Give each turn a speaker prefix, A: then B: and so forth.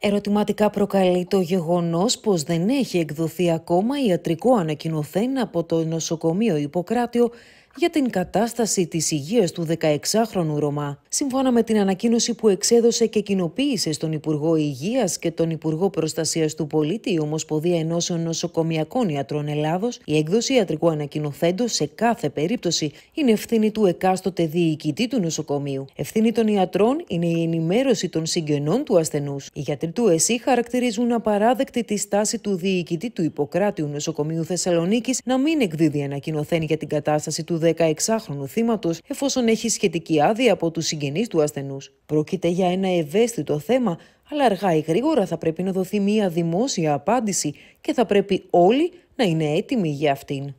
A: Ερωτηματικά προκαλεί το γεγονός πως δεν έχει εκδοθεί ακόμα ιατρικό ανακοινωθέν από το νοσοκομείο Ιπποκράτιο για την κατάσταση της υγείας του 16χρονου Ρωμά. Σύμφωνα με την ανακοίνωση που εξέδωσε και κοινοποίησε στον Υπουργό Υγείας και τον Υπουργό Προστασίας του Πολίτη η Ομοσπονδία Ενώσεων Νοσοκομιακών Ιατρών Ελλάδος, η έκδοση ιατρικού ανακοινοθέντος σε κάθε περίπτωση είναι ευθύνη του εκάστοτε διοικητή του νοσοκομείου. Ευθύνη των ιατρών είναι η ενημέρωση των συγγενών του ασθενούς. Οι γιατροί του ΕΣΥ χαρακτηρίζουν απαράδεκτη τη στάση του διοικητή του Υποκράτιου Νοσοκομείου Θεσσαλονίκης να μην εκδίδει ανακοινοθέν για την κατάσταση του 16χρονου θύματος, εφόσον έχει σχετική άδεια από τους συγγενείς του ασθενούς. Πρόκειται για ένα ευαίσθητο θέμα, αλλά αργά ή γρήγορα θα πρέπει να δοθεί μια δημόσια απάντηση και θα πρέπει όλοι να είναι έτοιμοι
B: για αυτήν.